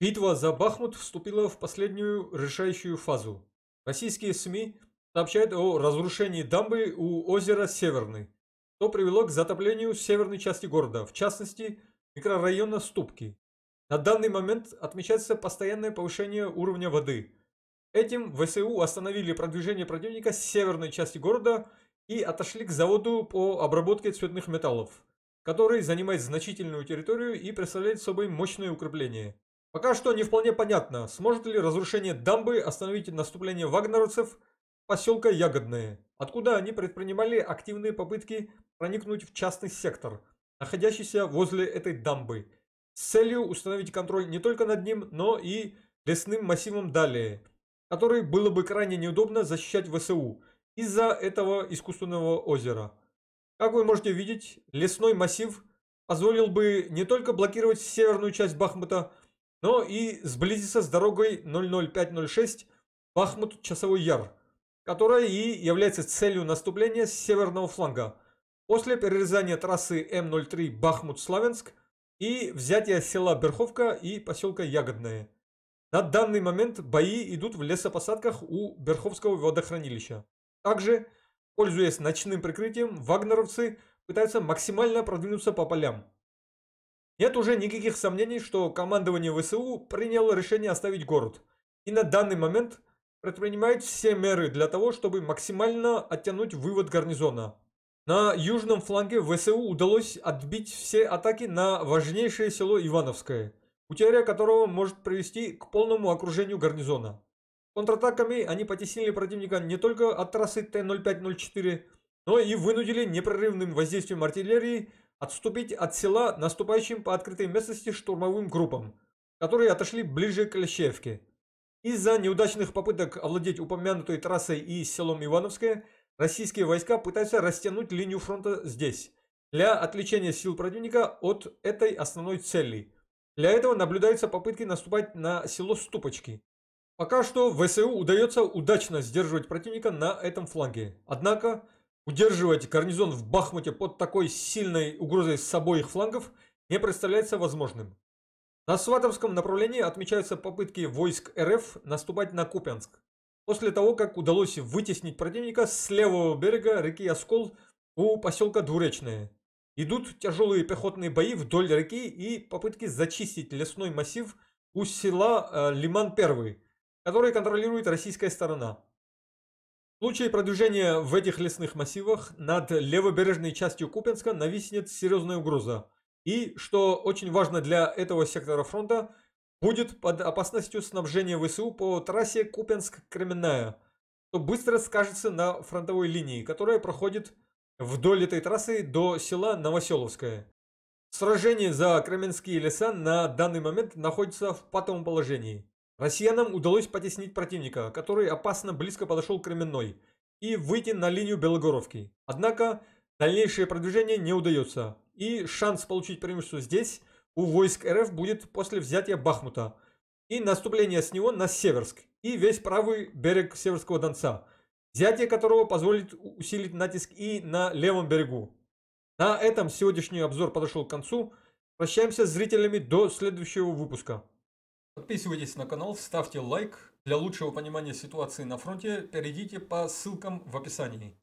Битва за Бахмут вступила в последнюю решающую фазу. Российские СМИ сообщают о разрушении дамбы у озера Северный, что привело к затоплению северной части города, в частности, микрорайона Ступки. На данный момент отмечается постоянное повышение уровня воды. Этим ВСУ остановили продвижение противника с северной части города и отошли к заводу по обработке цветных металлов, который занимает значительную территорию и представляет собой мощное укрепление. Пока что не вполне понятно, сможет ли разрушение дамбы остановить наступление вагнеровцев поселка Ягодные, откуда они предпринимали активные попытки проникнуть в частный сектор, находящийся возле этой дамбы, с целью установить контроль не только над ним, но и лесным массивом далее, который было бы крайне неудобно защищать ВСУ из-за этого искусственного озера. Как вы можете видеть, лесной массив позволил бы не только блокировать северную часть Бахмута, но ну и сблизится с дорогой 00506 Бахмут-Часовой Яр, которая и является целью наступления с северного фланга. После перерезания трассы М03 Бахмут-Славянск и взятия села Берховка и поселка Ягодное. На данный момент бои идут в лесопосадках у Берховского водохранилища. Также, пользуясь ночным прикрытием, вагнеровцы пытаются максимально продвинуться по полям. Нет уже никаких сомнений, что командование ВСУ приняло решение оставить город. И на данный момент предпринимает все меры для того, чтобы максимально оттянуть вывод гарнизона. На южном фланге ВСУ удалось отбить все атаки на важнейшее село Ивановское, утеря которого может привести к полному окружению гарнизона. Контратаками они потеснили противника не только от трассы Т-0504, но и вынудили непрерывным воздействием артиллерии отступить от села наступающим по открытой местности штурмовым группам, которые отошли ближе к Лещевке. Из-за неудачных попыток овладеть упомянутой трассой и селом Ивановское, российские войска пытаются растянуть линию фронта здесь, для отвлечения сил противника от этой основной цели. Для этого наблюдаются попытки наступать на село Ступочки. Пока что ВСУ удается удачно сдерживать противника на этом фланге. Однако, Удерживать гарнизон в Бахмуте под такой сильной угрозой с обоих флангов не представляется возможным. На Сватовском направлении отмечаются попытки войск РФ наступать на Купянск. После того, как удалось вытеснить противника с левого берега реки Оскол у поселка Двуречное. Идут тяжелые пехотные бои вдоль реки и попытки зачистить лесной массив у села э, Лиман-1, который контролирует российская сторона. В случае продвижения в этих лесных массивах над левобережной частью Купенска нависнет серьезная угроза. И, что очень важно для этого сектора фронта, будет под опасностью снабжения ВСУ по трассе Купенск-Кременная, что быстро скажется на фронтовой линии, которая проходит вдоль этой трассы до села Новоселовское. Сражение за Кременские леса на данный момент находится в патовом положении. Россиянам удалось потеснить противника, который опасно близко подошел к Кременной, и выйти на линию Белогоровки. Однако дальнейшее продвижение не удается, и шанс получить преимущество здесь у войск РФ будет после взятия Бахмута и наступления с него на Северск и весь правый берег Северского Донца, взятие которого позволит усилить натиск и на левом берегу. На этом сегодняшний обзор подошел к концу. Прощаемся с зрителями до следующего выпуска. Подписывайтесь на канал, ставьте лайк. Для лучшего понимания ситуации на фронте перейдите по ссылкам в описании.